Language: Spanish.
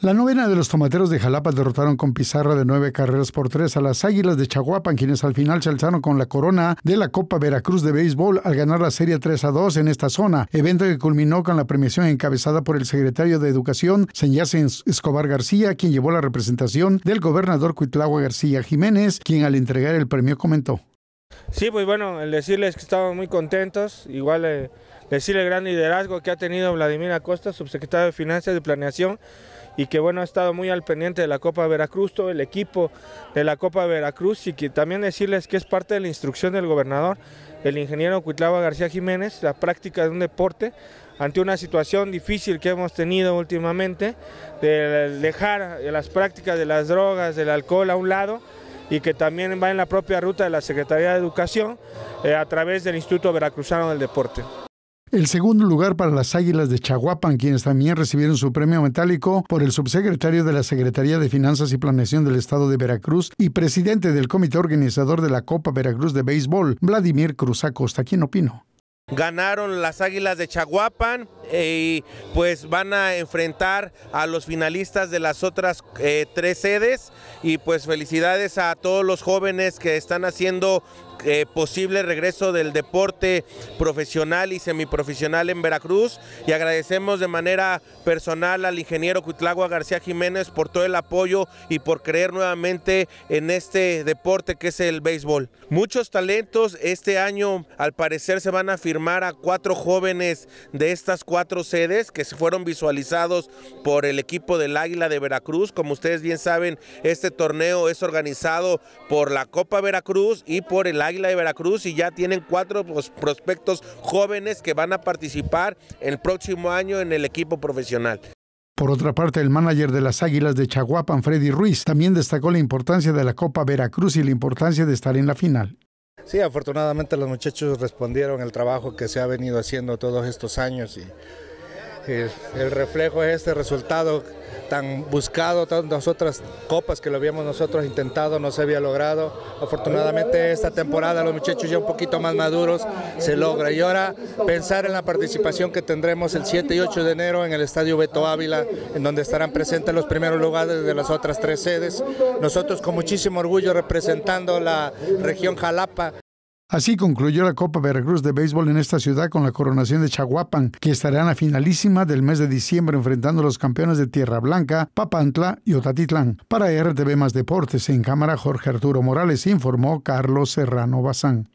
La novena de los tomateros de Jalapa derrotaron con pizarra de nueve carreras por tres a las Águilas de Chaguapan, quienes al final se alzaron con la corona de la Copa Veracruz de Béisbol al ganar la serie 3 a 2 en esta zona, evento que culminó con la premiación encabezada por el secretario de Educación, Señacen Escobar García, quien llevó la representación del gobernador Cuitlagua García Jiménez, quien al entregar el premio comentó. Sí, pues bueno, el decirles que estamos muy contentos, igual... Eh, decir el gran liderazgo que ha tenido Vladimir Acosta, subsecretario de Finanzas y Planeación, y que bueno, ha estado muy al pendiente de la Copa Veracruz, todo el equipo de la Copa Veracruz, y que también decirles que es parte de la instrucción del gobernador, el ingeniero Cuitlava García Jiménez, la práctica de un deporte ante una situación difícil que hemos tenido últimamente, de dejar las prácticas de las drogas, del alcohol a un lado, y que también va en la propia ruta de la Secretaría de Educación eh, a través del Instituto Veracruzano del Deporte. El segundo lugar para las Águilas de Chaguapan, quienes también recibieron su premio metálico por el subsecretario de la Secretaría de Finanzas y Planeación del Estado de Veracruz y presidente del comité organizador de la Copa Veracruz de Béisbol, Vladimir Cruz Acosta. ¿Quién opino? Ganaron las Águilas de Chaguapan eh, y pues van a enfrentar a los finalistas de las otras eh, tres sedes y pues felicidades a todos los jóvenes que están haciendo eh, posible regreso del deporte profesional y semiprofesional en Veracruz y agradecemos de manera personal al ingeniero Cuitlagua García Jiménez por todo el apoyo y por creer nuevamente en este deporte que es el béisbol. Muchos talentos este año al parecer se van a firmar a cuatro jóvenes de estas cuatro sedes que fueron visualizados por el equipo del Águila de Veracruz. Como ustedes bien saben, este torneo es organizado por la Copa Veracruz y por el Águila de Veracruz y ya tienen cuatro prospectos jóvenes que van a participar el próximo año en el equipo profesional. Por otra parte, el manager de las Águilas de Chaguapan, Freddy Ruiz, también destacó la importancia de la Copa Veracruz y la importancia de estar en la final. Sí, afortunadamente los muchachos respondieron al trabajo que se ha venido haciendo todos estos años y el, reflejo es este resultado tan buscado, tantas otras copas que lo habíamos nosotros intentado, no se había logrado. Afortunadamente esta temporada los muchachos ya un poquito más maduros se logra. Y ahora pensar en la participación que tendremos el 7 y 8 de enero en el Estadio Beto Ávila, en donde estarán presentes los primeros lugares de las otras tres sedes. Nosotros con muchísimo orgullo representando la región Jalapa. Así concluyó la Copa Veracruz de Béisbol en esta ciudad con la coronación de Chaguapan, que estará en la finalísima del mes de diciembre enfrentando a los campeones de Tierra Blanca, Papantla y Otatitlán. Para RTV Más Deportes, en cámara Jorge Arturo Morales informó Carlos Serrano Bazán.